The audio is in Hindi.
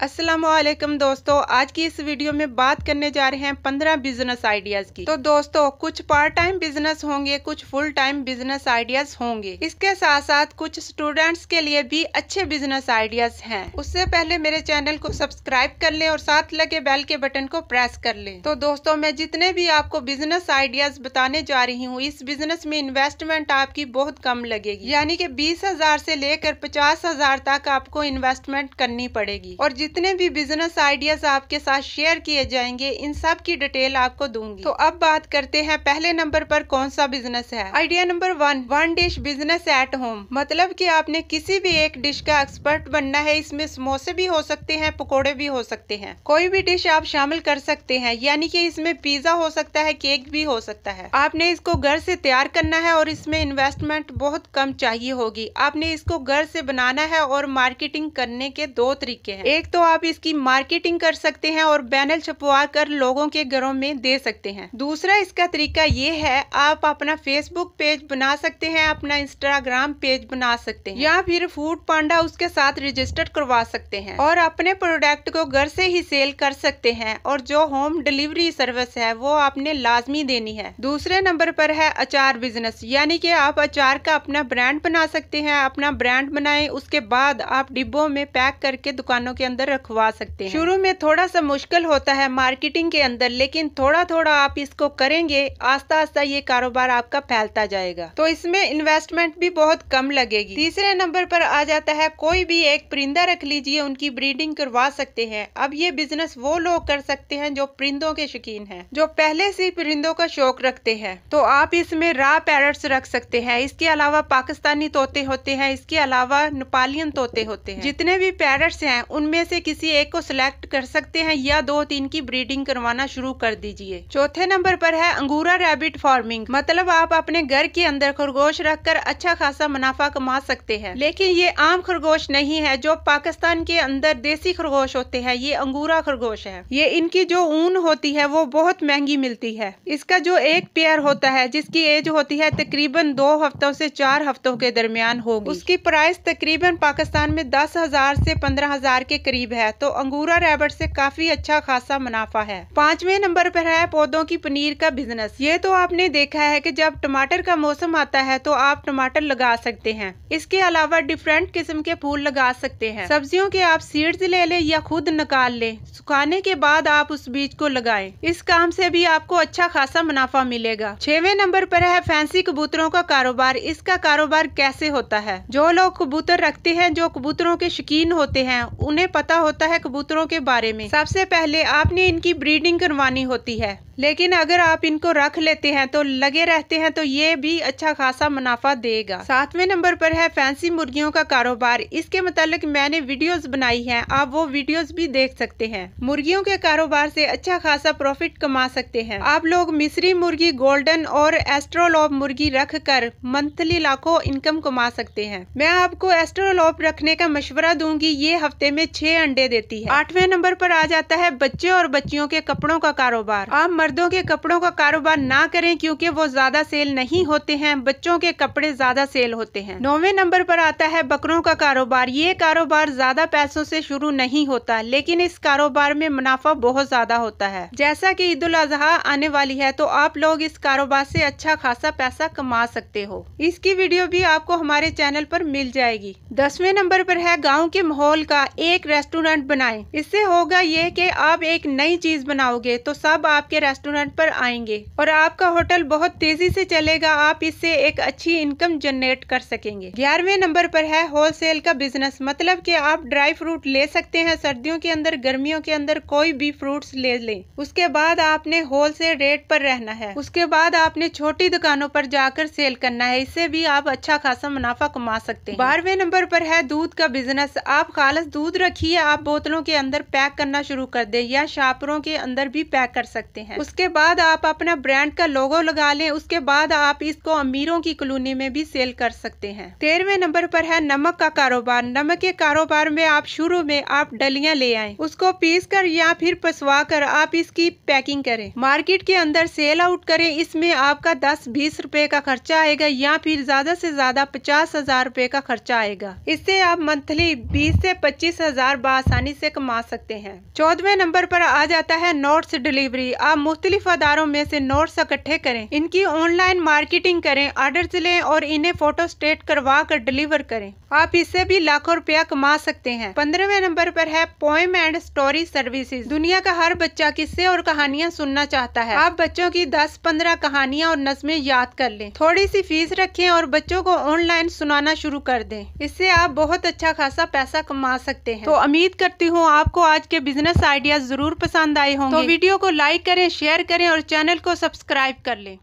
असलम दोस्तों आज की इस वीडियो में बात करने जा रहे हैं पंद्रह बिजनेस आइडियाज की तो दोस्तों कुछ पार्ट टाइम बिजनेस होंगे कुछ फुल टाइम बिजनेस आइडियाज होंगे इसके साथ साथ कुछ स्टूडेंट्स के लिए भी अच्छे बिजनेस आइडियाज हैं उससे पहले मेरे चैनल को सब्सक्राइब कर ले और साथ लगे बेल के बटन को प्रेस कर ले तो दोस्तों मैं जितने भी आपको बिजनेस आइडियाज बताने जा रही हूँ इस बिजनेस में इन्वेस्टमेंट आपकी बहुत कम लगेगी यानी की बीस हजार से लेकर पचास हजार तक आपको इन्वेस्टमेंट करनी पड़ेगी और जितने भी बिजनेस आइडियाज आपके साथ शेयर किए जाएंगे इन सब की डिटेल आपको दूंगी तो अब बात करते हैं पहले नंबर पर कौन सा बिजनेस है idea number one one dish business at home मतलब कि आपने किसी भी एक डिश का एक्सपर्ट बनना है इसमें समोसे भी हो सकते हैं पकौड़े भी हो सकते हैं कोई भी डिश आप शामिल कर सकते हैं यानी की इसमें पिज्जा हो सकता है केक भी हो सकता है आपने इसको घर से तैयार करना है और इसमें इन्वेस्टमेंट बहुत कम चाहिए होगी आपने इसको घर से बनाना है और मार्केटिंग करने के दो तरीके हैं एक तो तो आप इसकी मार्केटिंग कर सकते हैं और बैनर छपवा कर लोगों के घरों में दे सकते हैं दूसरा इसका तरीका ये है आप अपना फेसबुक पेज बना सकते हैं अपना इंस्टाग्राम पेज बना सकते हैं या फिर फूड पांडा उसके साथ रजिस्टर करवा सकते हैं और अपने प्रोडक्ट को घर से ही सेल कर सकते हैं और जो होम डिलीवरी सर्विस है वो आपने लाजमी देनी है दूसरे नंबर पर है अचार बिजनेस यानी कि आप अचार का अपना ब्रांड बना सकते हैं अपना ब्रांड बनाए उसके बाद आप डिब्बों में पैक करके दुकानों के अंदर रखवा सकते हैं शुरू में थोड़ा सा मुश्किल होता है मार्केटिंग के अंदर लेकिन थोड़ा थोड़ा आप इसको करेंगे आस्ता आस्ता ये कारोबार आपका फैलता जाएगा तो इसमें इन्वेस्टमेंट भी बहुत कम लगेगी तीसरे नंबर पर आ जाता है कोई भी एक परिंदा रख लीजिए उनकी ब्रीडिंग करवा सकते हैं अब ये बिजनेस वो लोग कर सकते हैं जो परिंदों के शौकीन है जो पहले से परिंदों का शौक रखते हैं तो आप इसमें रा पैरट्स रख सकते हैं इसके अलावा पाकिस्तानी तोते होते हैं इसके अलावा नेपालियन तोते होते हैं जितने भी पैरट्स हैं उनमें से से किसी एक को सिलेक्ट कर सकते हैं या दो तीन की ब्रीडिंग करवाना शुरू कर दीजिए चौथे नंबर पर है अंगूरा रैबिट फार्मिंग मतलब आप अपने घर के अंदर खरगोश रख कर अच्छा खासा मुनाफा कमा सकते हैं लेकिन ये आम खरगोश नहीं है जो पाकिस्तान के अंदर देसी खरगोश होते हैं ये अंगूरा खरगोश है ये इनकी जो ऊन होती है वो बहुत महंगी मिलती है इसका जो एक पेयर होता है जिसकी एज होती है तकरीबन दो हफ्तों से चार हफ्तों के दरमियान होगी उसकी प्राइस तकरीबन पाकिस्तान में दस हजार से पंद्रह हजार के करीब करीब है तो अंगूरा रैबिट से काफी अच्छा खासा मुनाफा है पांचवे नंबर पर है पौधों की पनीर का बिजनेस ये तो आपने देखा है कि जब टमाटर का मौसम आता है तो आप टमाटर लगा सकते हैं इसके अलावा डिफरेंट किस्म के फूल लगा सकते हैं सब्जियों के आप सीड्स ले लें या खुद निकाल लें सुखाने के बाद आप उस बीज को लगाए इस काम से भी आपको अच्छा खासा मुनाफा मिलेगा छेवे नंबर पर है फैंसी कबूतरों का कारोबार इसका कारोबार कैसे होता है जो लोग कबूतर रखते हैं जो कबूतरों के शौकीन होते हैं उन्हें पता होता है कबूतरों के बारे में सबसे पहले आपने इनकी ब्रीडिंग करवानी होती है लेकिन अगर आप इनको रख लेते हैं तो लगे रहते हैं तो ये भी अच्छा खासा मुनाफा देगा सातवें नंबर पर है फैंसी मुर्गियों का कारोबार इसके मतलब मैंने वीडियोस बनाई हैं आप वो वीडियोस भी देख सकते हैं मुर्गियों के कारोबार से अच्छा खासा प्रॉफिट कमा सकते हैं आप लोग मिस्री मुर्गी गोल्डन और एस्ट्रोलॉप मुर्गी रख कर मंथली लाखों इनकम कमा सकते हैं मैं आपको एस्ट्रोलॉप रखने का मशवरा दूंगी ये हफ्ते में छह अंडे देती है आठवें नंबर पर आ जाता है बच्चे और बच्चियों के कपड़ों का कारोबार आप मर्दों के कपड़ों का कारोबार ना करें क्योंकि वो ज्यादा सेल नहीं होते हैं बच्चों के कपड़े ज्यादा सेल होते हैं नौवे नंबर पर आता है बकरों का कारोबार ये कारोबार ज्यादा पैसों से शुरू नहीं होता लेकिन इस कारोबार में मुनाफा बहुत ज्यादा होता है जैसा की ईद उल अजहा आने वाली है तो आप लोग इस कारोबार ऐसी अच्छा खासा पैसा कमा सकते हो इसकी वीडियो भी आपको हमारे चैनल पर मिल जाएगी दसवें नंबर पर है गाँव के माहौल का एक रेस्टोरेंट रेस्टोरेंट बनाएं इससे होगा ये कि आप एक नई चीज बनाओगे तो सब आपके रेस्टोरेंट पर आएंगे और आपका होटल बहुत तेजी से चलेगा आप इससे एक अच्छी इनकम जनरेट कर सकेंगे ग्यारहवे नंबर पर है होलसेल का बिजनेस मतलब कि आप ड्राई फ्रूट ले सकते हैं सर्दियों के अंदर गर्मियों के अंदर कोई भी फ्रूट ले लें उसके बाद आपने होल रेट पर रहना है उसके बाद आपने छोटी दुकानों पर जाकर सेल करना है इससे भी आप अच्छा खासा मुनाफा कमा सकते हैं बारहवें नंबर पर है दूध का बिजनेस आप खालस दूध रखिए आप बोतलों के अंदर पैक करना शुरू कर दें या शापरों के अंदर भी पैक कर सकते हैं उसके बाद आप अपना ब्रांड का लोगो लगा लें उसके बाद आप इसको अमीरों की कॉलोनी में भी सेल कर सकते हैं तेरहवे नंबर पर है नमक का कारोबार नमक के कारोबार में आप शुरू में आप डलिया ले आए उसको पीस कर या फिर पसवा कर आप इसकी पैकिंग करें मार्केट के अंदर सेल आउट करें इसमें आपका दस बीस रुपए का खर्चा आएगा या फिर ज्यादा से ज्यादा पचास हजार रुपए का खर्चा आएगा इससे आप मंथली बीस से पच्चीस हजार बसानी आसानी से कमा सकते हैं चौदवे नंबर पर आ जाता है नोट्स डिलीवरी आप मुख्तलिफ अदारों में से नोट्स इकट्ठे करें इनकी ऑनलाइन मार्केटिंग करें ऑर्डर लें और इन्हें फोटो स्टेट करवा कर डिलीवर करें आप इससे भी लाखों रुपया कमा सकते हैं पंद्रहवें नंबर पर है पोएम एंड स्टोरी सर्विसेज दुनिया का हर बच्चा किस्से और कहानियाँ सुनना चाहता है आप बच्चों की दस पंद्रह कहानियाँ और नज़में याद कर लें थोड़ी सी फीस रखें और बच्चों को ऑनलाइन सुनाना शुरू कर दें इससे आप बहुत अच्छा खासा पैसा कमा सकते हैं तो अमीर उम्मीद करती हूँ आपको आज के बिजनेस आइडियाज जरूर पसंद आए होंगे तो वीडियो को लाइक करें शेयर करें और चैनल को सब्सक्राइब कर लें